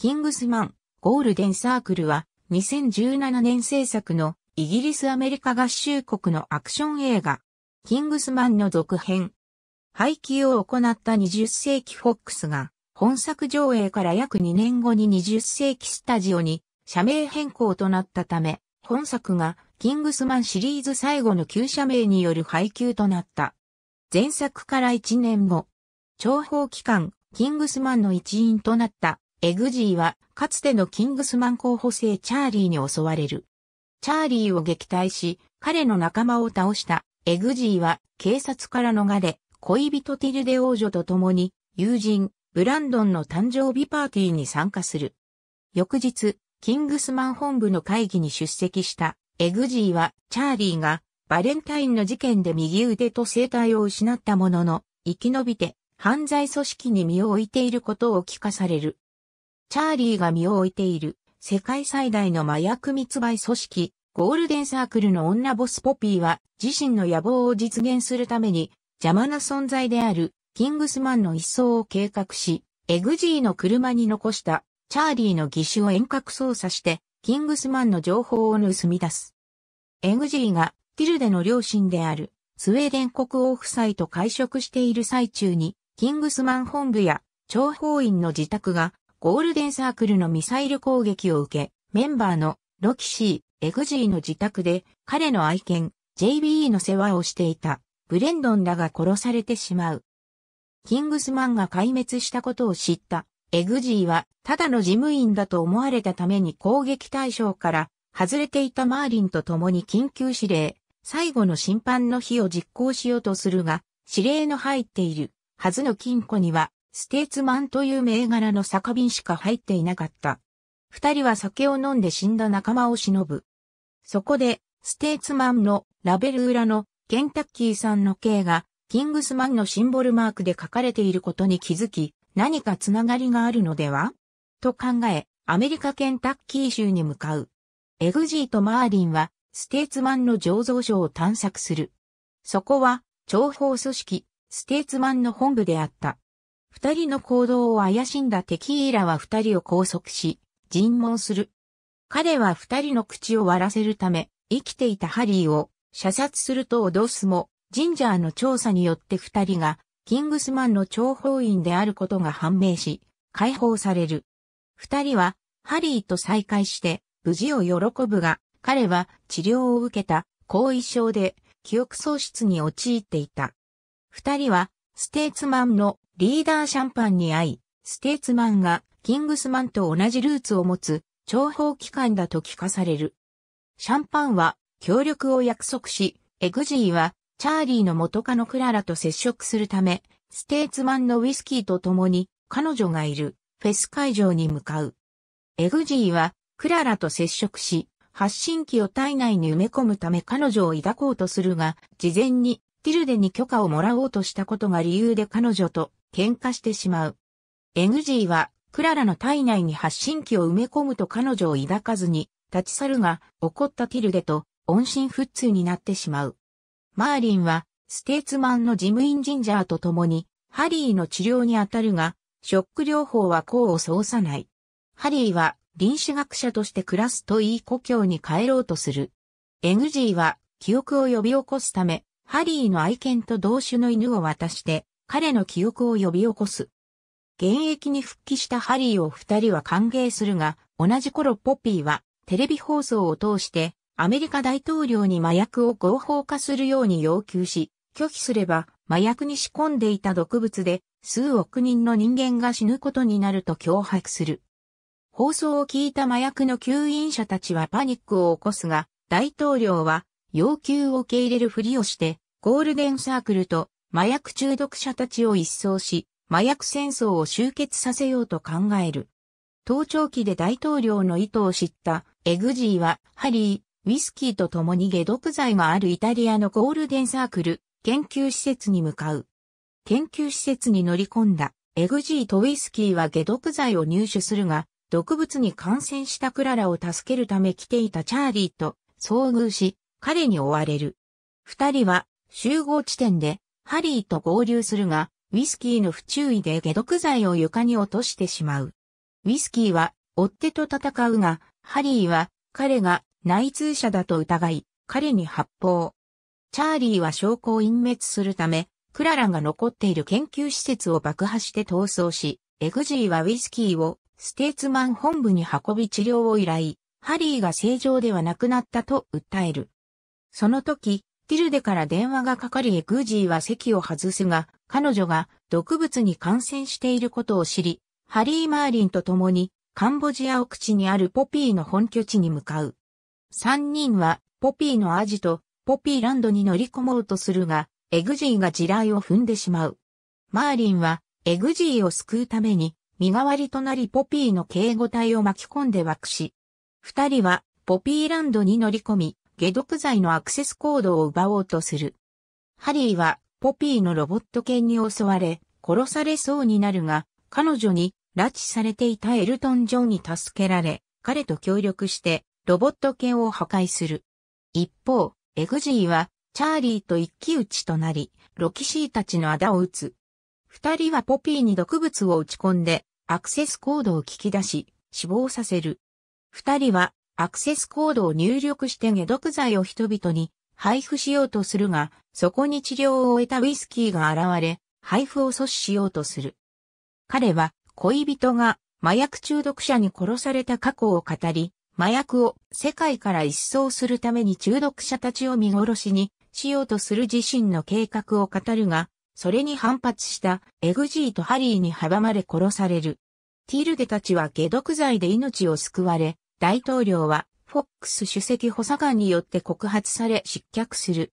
キングスマン、ゴールデンサークルは2017年制作のイギリスアメリカ合衆国のアクション映画、キングスマンの続編。廃棄を行った20世紀フォックスが、本作上映から約2年後に20世紀スタジオに社名変更となったため、本作がキングスマンシリーズ最後の旧社名による配給となった。前作から1年後、情報機関、キングスマンの一員となったエグジーは、かつてのキングスマン候補生チャーリーに襲われる。チャーリーを撃退し、彼の仲間を倒したエグジーは警察から逃れ、恋人ティルデ王女と共に友人ブランドンの誕生日パーティーに参加する。翌日、キングスマン本部の会議に出席したエグジーはチャーリーがバレンタインの事件で右腕と生態を失ったものの生き延びて犯罪組織に身を置いていることを聞かされる。チャーリーが身を置いている世界最大の麻薬密売組織、ゴールデンサークルの女ボスポピーは自身の野望を実現するために邪魔な存在であるキングスマンの一層を計画し、エグジーの車に残したチャーリーの義手を遠隔操作してキングスマンの情報を盗み出す。エグジーがティルデの両親であるスウェーデン国王夫妻と会食している最中にキングスマン本部や諜報員の自宅がゴールデンサークルのミサイル攻撃を受け、メンバーのロキシー、エグジーの自宅で彼の愛犬、JBE の世話をしていたブレンドンらが殺されてしまう。キングスマンが壊滅したことを知ったエグジーはただの事務員だと思われたために攻撃対象から外れていたマーリンと共に緊急指令、最後の審判の日を実行しようとするが、指令の入っているはずの金庫にはステーツマンという銘柄の酒瓶しか入っていなかった。二人は酒を飲んで死んだ仲間を忍ぶ。そこで、ステーツマンのラベル裏のケンタッキーさんの K がキングスマンのシンボルマークで書かれていることに気づき、何かつながりがあるのではと考え、アメリカケンタッキー州に向かう。エグジーとマーリンは、ステーツマンの醸造所を探索する。そこは、諜報組織、ステーツマンの本部であった。二人の行動を怪しんだテキーラは二人を拘束し、尋問する。彼は二人の口を割らせるため、生きていたハリーを射殺すると脅すも、ジンジャーの調査によって二人が、キングスマンの諜報員であることが判明し、解放される。二人は、ハリーと再会して、無事を喜ぶが、彼は治療を受けた後遺症で記憶喪失に陥っていた。二人はステーツマンのリーダーシャンパンに会い、ステーツマンがキングスマンと同じルーツを持つ諜報機関だと聞かされる。シャンパンは協力を約束し、エグジーはチャーリーの元カノクララと接触するため、ステーツマンのウィスキーと共に彼女がいるフェス会場に向かう。エグジーはクララと接触し、発信機を体内に埋め込むため彼女を抱こうとするが、事前にティルデに許可をもらおうとしたことが理由で彼女と喧嘩してしまう。NG は、クララの体内に発信機を埋め込むと彼女を抱かずに、立ち去るが、怒ったティルデと、音信不通になってしまう。マーリンは、ステーツマンの事務員ジンジャーと共に、ハリーの治療に当たるが、ショック療法は功を奏さない。ハリーは、臨死学者として暮らすといい故郷に帰ろうとする。NG は、記憶を呼び起こすため、ハリーの愛犬と同種の犬を渡して、彼の記憶を呼び起こす。現役に復帰したハリーを二人は歓迎するが、同じ頃ポピーはテレビ放送を通してアメリカ大統領に麻薬を合法化するように要求し、拒否すれば麻薬に仕込んでいた毒物で数億人の人間が死ぬことになると脅迫する。放送を聞いた麻薬の吸引者たちはパニックを起こすが、大統領は要求を受け入れるふりをして、ゴールデンサークルと麻薬中毒者たちを一掃し、麻薬戦争を終結させようと考える。盗聴器で大統領の意図を知ったエグジーは、ハリー、ウィスキーと共に下毒剤があるイタリアのゴールデンサークル、研究施設に向かう。研究施設に乗り込んだ、エグジーとウィスキーは下毒剤を入手するが、毒物に感染したクララを助けるため来ていたチャーリーと遭遇し、彼に追われる。二人は集合地点でハリーと合流するが、ウィスキーの不注意で解毒剤を床に落としてしまう。ウィスキーは追っ手と戦うが、ハリーは彼が内通者だと疑い、彼に発砲。チャーリーは証拠を隠滅するため、クララが残っている研究施設を爆破して逃走し、エグジーはウィスキーをステーツマン本部に運び治療を依頼、ハリーが正常ではなくなったと訴える。その時、ティルデから電話がかかり、エグージーは席を外すが、彼女が毒物に感染していることを知り、ハリー・マーリンと共にカンボジア奥地にあるポピーの本拠地に向かう。三人はポピーのアジとポピーランドに乗り込もうとするが、エグジーが地雷を踏んでしまう。マーリンはエグジーを救うために身代わりとなりポピーの警護隊を巻き込んで枠し、二人はポピーランドに乗り込み、解毒剤のアクセスコードを奪おうとする。ハリーは、ポピーのロボット犬に襲われ、殺されそうになるが、彼女に拉致されていたエルトン・ジョンに助けられ、彼と協力して、ロボット犬を破壊する。一方、エグジーは、チャーリーと一騎打ちとなり、ロキシーたちの仇を撃つ。二人はポピーに毒物を打ち込んで、アクセスコードを聞き出し、死亡させる。二人はアクセスコードを入力して解毒剤を人々に配布しようとするが、そこに治療を終えたウイスキーが現れ、配布を阻止しようとする。彼は恋人が麻薬中毒者に殺された過去を語り、麻薬を世界から一掃するために中毒者たちを見殺しにしようとする自身の計画を語るが、それに反発したエグジーとハリーに阻まれ殺される。ティールデたちは解毒剤で命を救われ、大統領は、フォックス主席補佐官によって告発され失脚する。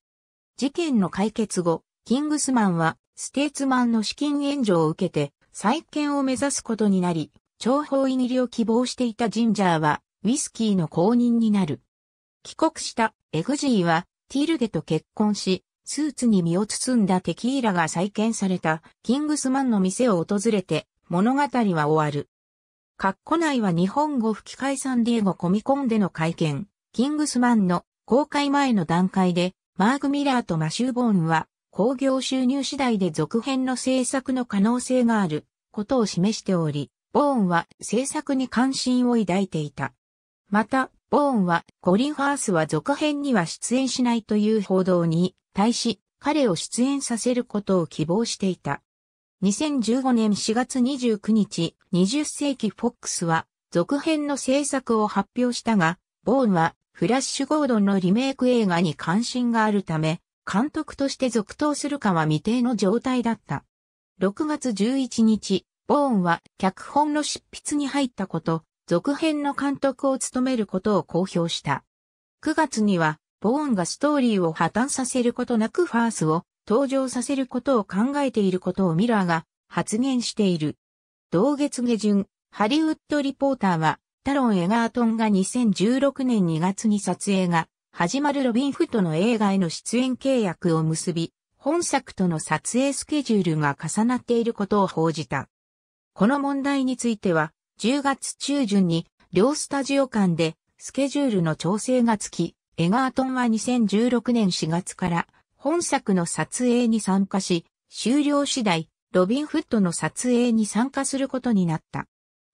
事件の解決後、キングスマンは、ステーツマンの資金援助を受けて、再建を目指すことになり、諜報入りを希望していたジンジャーは、ウィスキーの公認になる。帰国したエグジーは、ティールデと結婚し、スーツに身を包んだテキーラが再建されたキングスマンの店を訪れて物語は終わる。括弧内は日本語吹き替えサンディエゴコミコンでの会見、キングスマンの公開前の段階で、マーク・ミラーとマシュー・ボーンは、興行収入次第で続編の制作の可能性があることを示しており、ボーンは制作に関心を抱いていた。また、ボーンはコリン・ファースは続編には出演しないという報道に対し、彼を出演させることを希望していた。2015年4月29日、20世紀フォックスは続編の制作を発表したが、ボーンはフラッシュ・ゴードンのリメイク映画に関心があるため、監督として続投するかは未定の状態だった。6月11日、ボーンは脚本の執筆に入ったこと、続編の監督を務めることを公表した。9月には、ボーンがストーリーを破綻させることなくファースを登場させることを考えていることをミラーが発言している。同月下旬、ハリウッドリポーターは、タロン・エガートンが2016年2月に撮影が始まるロビン・フとの映画への出演契約を結び、本作との撮影スケジュールが重なっていることを報じた。この問題については、10月中旬に両スタジオ間でスケジュールの調整がつき、エガートンは2016年4月から本作の撮影に参加し、終了次第、ロビンフットの撮影に参加することになった。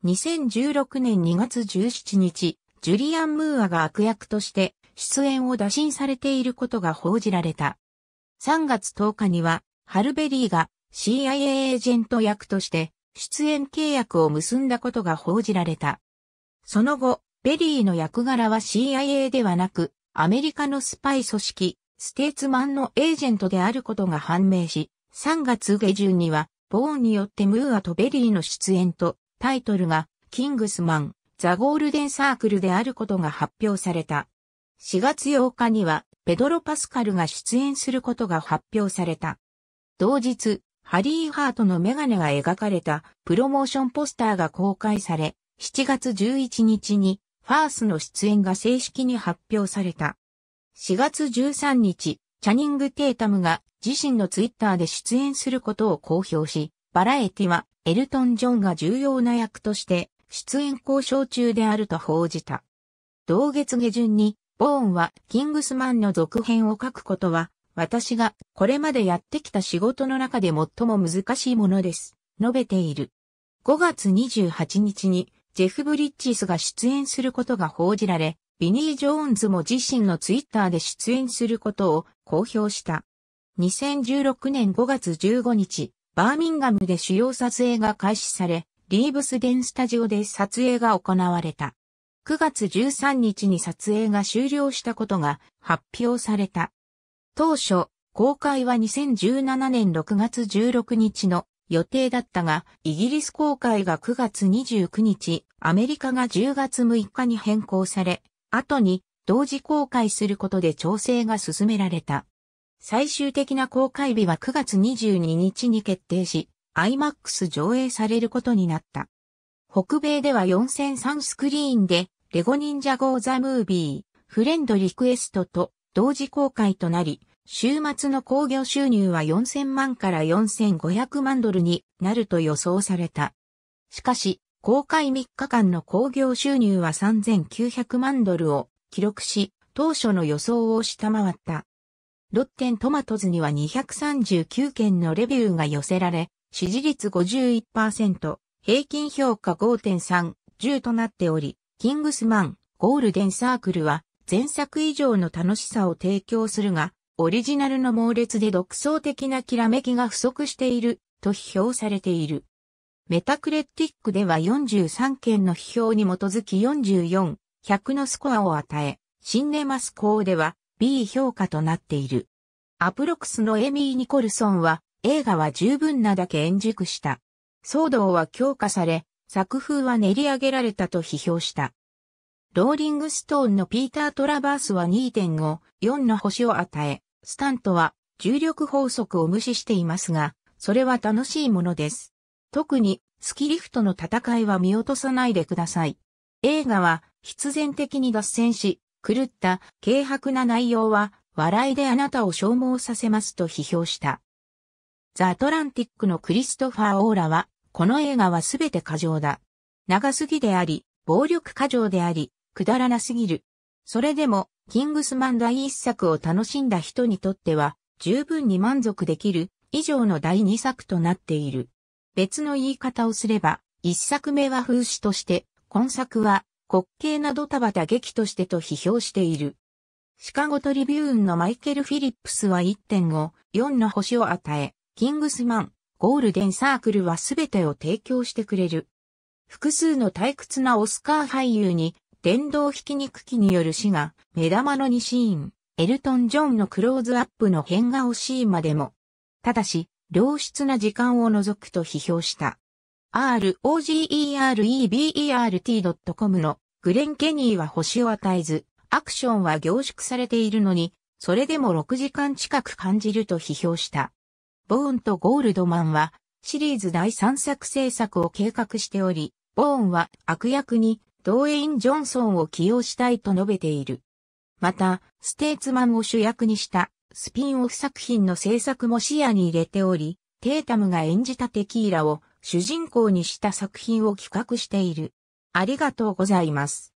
2016年2月17日、ジュリアン・ムーアが悪役として出演を打診されていることが報じられた。3月10日には、ハルベリーが CIA エージェント役として出演契約を結んだことが報じられた。その後、ベリーの役柄は CIA ではなく、アメリカのスパイ組織、ステーツマンのエージェントであることが判明し、3月下旬には、ボーンによってムーアとベリーの出演と、タイトルが、キングスマン、ザ・ゴールデン・サークルであることが発表された。4月8日には、ペドロ・パスカルが出演することが発表された。同日、ハリー・ハートのメガネが描かれたプロモーションポスターが公開され、7月11日にファースの出演が正式に発表された。4月13日、チャニング・テイタムが自身のツイッターで出演することを公表し、バラエティはエルトン・ジョンが重要な役として出演交渉中であると報じた。同月下旬に、ボーンはキングスマンの続編を書くことは、私がこれまでやってきた仕事の中で最も難しいものです、述べている。5月28日にジェフ・ブリッジスが出演することが報じられ、ビニー・ジョーンズも自身のツイッターで出演することを公表した。2016年5月15日、バーミンガムで主要撮影が開始され、リーブスデンスタジオで撮影が行われた。9月13日に撮影が終了したことが発表された。当初、公開は2017年6月16日の予定だったが、イギリス公開が9月29日、アメリカが10月6日に変更され、後に同時公開することで調整が進められた。最終的な公開日は9月22日に決定し、IMAX 上映されることになった。北米では4003スクリーンで、レゴ忍者ゴーザムービー、フレンドリクエストと同時公開となり、週末の興行収入は4000万から4500万ドルになると予想された。しかし、公開3日間の興行収入は3900万ドルを記録し、当初の予想を下回った。ロッテントマトズには239件のレビューが寄せられ、支持率51%、平均評価5.3、10となっており、キングスマン、ゴールデンサークルは前作以上の楽しさを提供するが、オリジナルの猛烈で独創的なきらめきが不足していると批評されている。メタクレティックでは43件の批評に基づき44、100のスコアを与え、シンネマスーでは B 評価となっている。アプロクスのエミー・ニコルソンは映画は十分なだけ演熟した。騒動は強化され、作風は練り上げられたと批評した。ローリングストーンのピーター・トラバースは2.5、4の星を与え、スタントは重力法則を無視していますが、それは楽しいものです。特にスキリフトの戦いは見落とさないでください。映画は必然的に脱線し、狂った軽薄な内容は笑いであなたを消耗させますと批評した。ザ・アトランティックのクリストファー・オーラは、この映画はすべて過剰だ。長すぎであり、暴力過剰であり、くだらなすぎる。それでも、キングスマン第一作を楽しんだ人にとっては、十分に満足できる以上の第二作となっている。別の言い方をすれば、一作目は風刺として、今作は滑稽なドタバタ劇としてと批評している。シカゴトリビューンのマイケル・フィリップスは1.5、4の星を与え、キングスマン、ゴールデンサークルは全てを提供してくれる。複数の退屈なオスカー俳優に、電動ひき肉機による死が、目玉の2シーン、エルトン・ジョンのクローズアップの変顔シーンまでも。ただし、良質な時間を除くと批評した。rogerebert.com のグレン・ケニーは星を与えず、アクションは凝縮されているのに、それでも6時間近く感じると批評した。ボーンとゴールドマンは、シリーズ第3作制作を計画しており、ボーンは悪役にドウェイン・ジョンソンを起用したいと述べている。また、ステーツマンを主役にしたスピンオフ作品の制作も視野に入れており、テータムが演じたテキーラを主人公にした作品を企画している。ありがとうございます。